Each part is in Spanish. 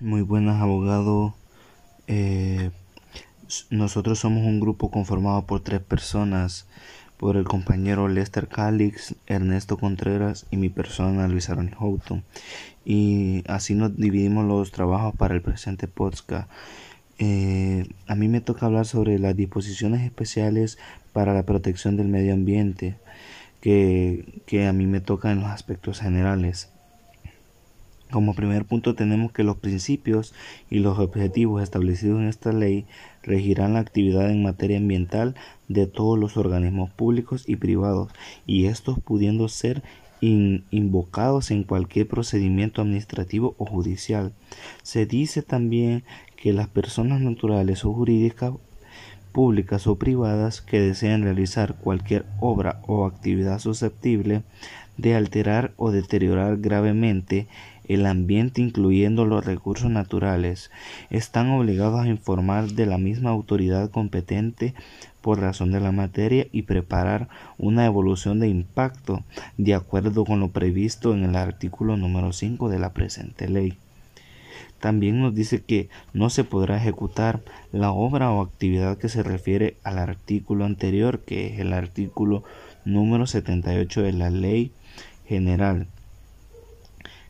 Muy buenas, abogado. Eh, nosotros somos un grupo conformado por tres personas, por el compañero Lester Calix, Ernesto Contreras y mi persona, Luis Aaron Houghton. Y así nos dividimos los trabajos para el presente podcast. Eh, a mí me toca hablar sobre las disposiciones especiales para la protección del medio ambiente, que, que a mí me toca en los aspectos generales. Como primer punto tenemos que los principios y los objetivos establecidos en esta ley regirán la actividad en materia ambiental de todos los organismos públicos y privados y estos pudiendo ser invocados en cualquier procedimiento administrativo o judicial. Se dice también que las personas naturales o jurídicas públicas o privadas que deseen realizar cualquier obra o actividad susceptible de alterar o deteriorar gravemente el ambiente incluyendo los recursos naturales, están obligados a informar de la misma autoridad competente por razón de la materia y preparar una evolución de impacto de acuerdo con lo previsto en el artículo número 5 de la presente ley. También nos dice que no se podrá ejecutar la obra o actividad que se refiere al artículo anterior, que es el artículo número 78 de la Ley General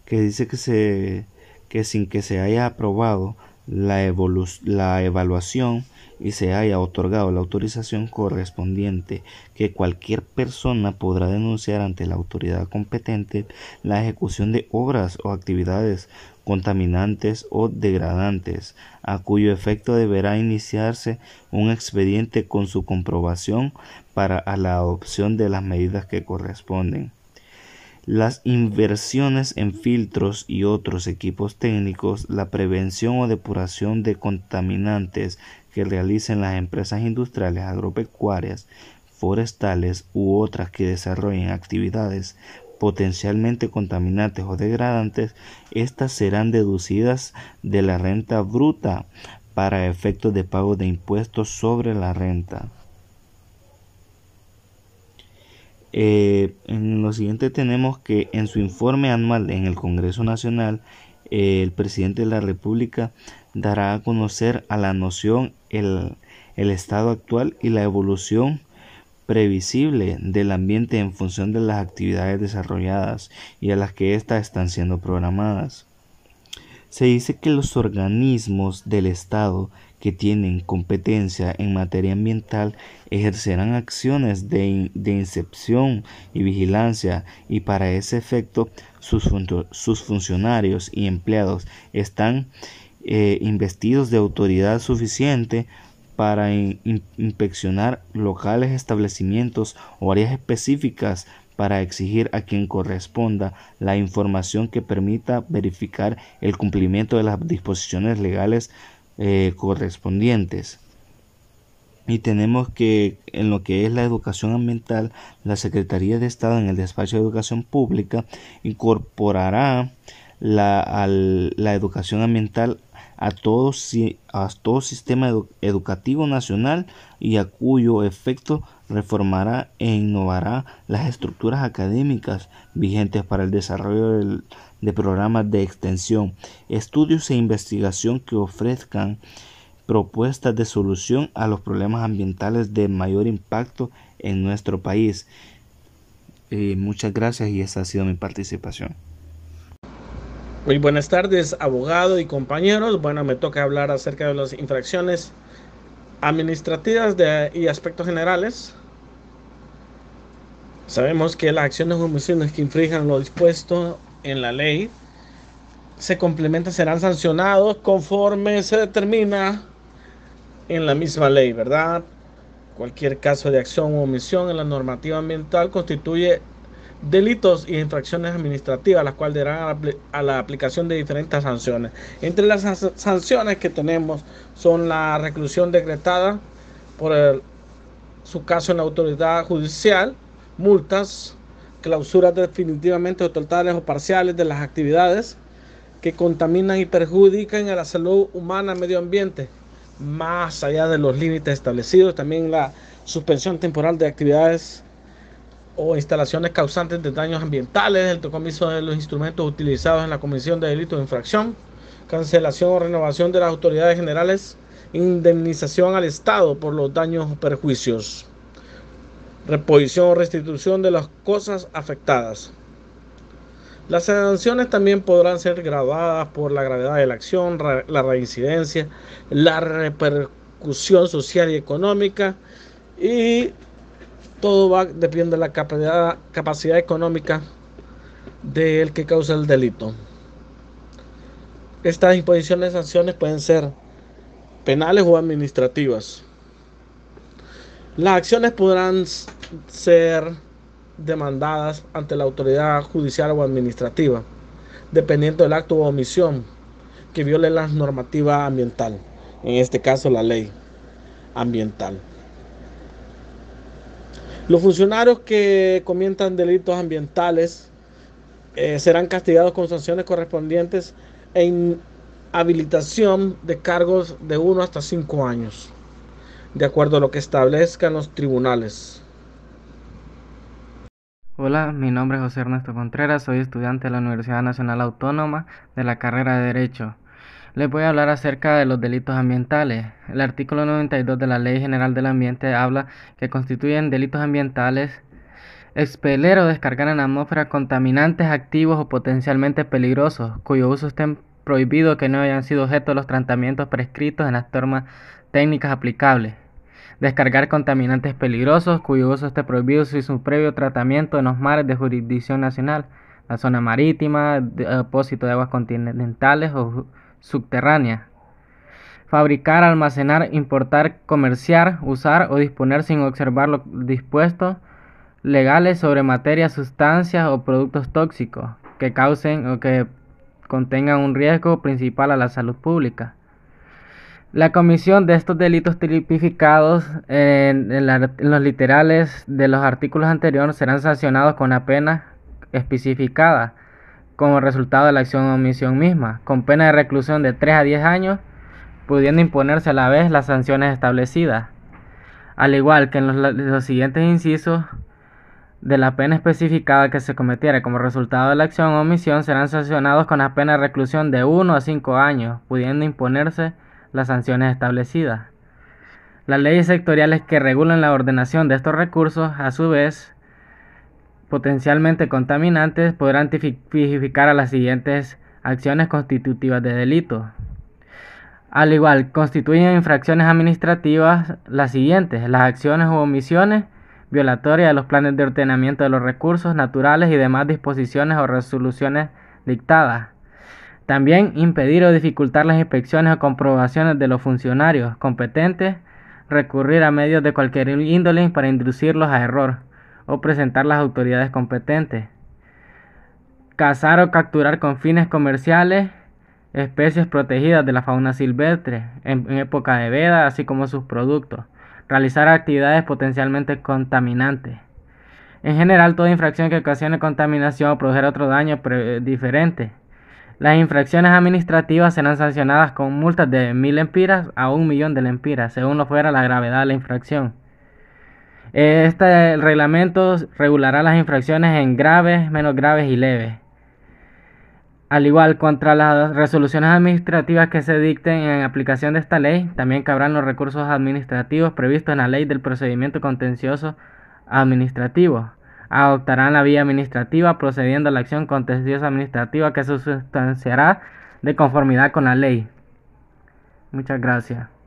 que dice que, se, que sin que se haya aprobado la, la evaluación y se haya otorgado la autorización correspondiente, que cualquier persona podrá denunciar ante la autoridad competente la ejecución de obras o actividades contaminantes o degradantes, a cuyo efecto deberá iniciarse un expediente con su comprobación para la adopción de las medidas que corresponden las inversiones en filtros y otros equipos técnicos, la prevención o depuración de contaminantes que realicen las empresas industriales agropecuarias, forestales u otras que desarrollen actividades potencialmente contaminantes o degradantes, estas serán deducidas de la renta bruta para efectos de pago de impuestos sobre la renta. Eh, en lo siguiente tenemos que en su informe anual en el Congreso Nacional, eh, el presidente de la República dará a conocer a la noción el, el estado actual y la evolución previsible del ambiente en función de las actividades desarrolladas y a las que éstas están siendo programadas. Se dice que los organismos del Estado que tienen competencia en materia ambiental ejercerán acciones de, incepción y vigilancia y para ese efecto sus, sus funcionarios y empleados están eh, investidos de autoridad suficiente para inspeccionar locales, establecimientos o áreas específicas para exigir a quien corresponda la información que permita verificar el cumplimiento de las disposiciones legales eh, correspondientes. Y tenemos que en lo que es la educación ambiental, la Secretaría de Estado en el despacho de educación pública incorporará la, la educación ambiental a todo, a todo sistema educativo nacional y a cuyo efecto reformará e innovará las estructuras académicas vigentes para el desarrollo de programas de extensión, estudios e investigación que ofrezcan propuestas de solución a los problemas ambientales de mayor impacto en nuestro país. Eh, muchas gracias y esta ha sido mi participación. Muy buenas tardes, abogado y compañeros. Bueno, me toca hablar acerca de las infracciones administrativas y aspectos generales. Sabemos que las acciones o omisiones que infrijan lo dispuesto en la ley se complementan, serán sancionados conforme se determina en la misma ley, ¿verdad? Cualquier caso de acción o omisión en la normativa ambiental constituye delitos y infracciones administrativas, las cuales darán a la, aplicación de diferentes sanciones. Entre las sanciones que tenemos son la reclusión decretada por su caso en la autoridad judicial, multas, clausuras definitivamente o totales o parciales de las actividades que contaminan y perjudican a la salud humana, medio ambiente, más allá de los límites establecidos, también la suspensión temporal de actividades o instalaciones causantes de daños ambientales, el tocomiso de los instrumentos utilizados en la comisión de delitos de infracción, cancelación o renovación de las autoridades generales, indemnización al Estado por los daños o perjuicios, reposición o restitución de las cosas afectadas. Las sanciones también podrán ser graduadas por la gravedad de la acción, la reincidencia, la repercusión social y económica y todo va, depende de la capacidad, económica del que causa el delito. Estas imposiciones de sanciones pueden ser penales o administrativas. Las acciones podrán ser demandadas ante la autoridad judicial o administrativa, dependiendo del acto o omisión que viole la normativa ambiental, en este caso la ley ambiental. Los funcionarios que comientan delitos ambientales eh, serán castigados con sanciones correspondientes e inhabilitación de cargos de uno hasta cinco años, de acuerdo a lo que establezcan los tribunales. Hola, mi nombre es José Ernesto Contreras, soy estudiante de la Universidad Nacional Autónoma de la carrera de Derecho. Les voy a hablar acerca de los delitos ambientales. El artículo 92 de la Ley General del Ambiente habla que constituyen delitos ambientales expeler o descargar en la atmósfera contaminantes activos o potencialmente peligrosos, cuyo uso esté prohibido que no hayan sido objeto de los tratamientos prescritos en las normas técnicas aplicables. Descargar contaminantes peligrosos cuyo uso esté prohibido si su previo tratamiento en los mares de jurisdicción nacional, la zona marítima, eh, depósito de aguas continentales o subterránea. Fabricar, almacenar, importar, comerciar, usar o disponer sin observar lo dispuesto legales sobre materias, sustancias o productos tóxicos que causen o que contengan un riesgo principal a la salud pública. La comisión de estos delitos tipificados en, los literales de los artículos anteriores serán sancionados con la pena especificada como resultado de la acción o omisión misma, con pena de reclusión de 3 a 10 años, pudiendo imponerse a la vez las sanciones establecidas. Al igual que en los, siguientes incisos, de la pena especificada que se cometiera como resultado de la acción o omisión serán sancionados con la pena de reclusión de 1 a 5 años, pudiendo imponerse las sanciones establecidas. Las leyes sectoriales que regulan la ordenación de estos recursos, a su vez, potencialmente contaminantes podrán tipificar a las siguientes acciones constitutivas de delito. Al igual, constituyen infracciones administrativas las siguientes, las acciones u omisiones violatorias de los planes de ordenamiento de los recursos naturales y demás disposiciones o resoluciones dictadas. También impedir o dificultar las inspecciones o comprobaciones de los funcionarios competentes, recurrir a medios de cualquier índole para inducirlos a error o presentar las autoridades competentes. Cazar o capturar con fines comerciales especies protegidas de la fauna silvestre en, época de veda, así como sus productos. Realizar actividades potencialmente contaminantes. En general, toda infracción que ocasione contaminación o produzca otro daño diferente. Las infracciones administrativas serán sancionadas con multas de mil empiras a un millón de lempiras, según lo fuera la gravedad de la infracción. Este reglamento regulará las infracciones en graves, menos graves y leves. Al igual, contra las resoluciones administrativas que se dicten en aplicación de esta ley, también cabrán los recursos administrativos previstos en la ley del procedimiento contencioso administrativo. Adoptarán la vía administrativa procediendo a la acción contenciosa administrativa que se sustanciará de conformidad con la ley. Muchas gracias.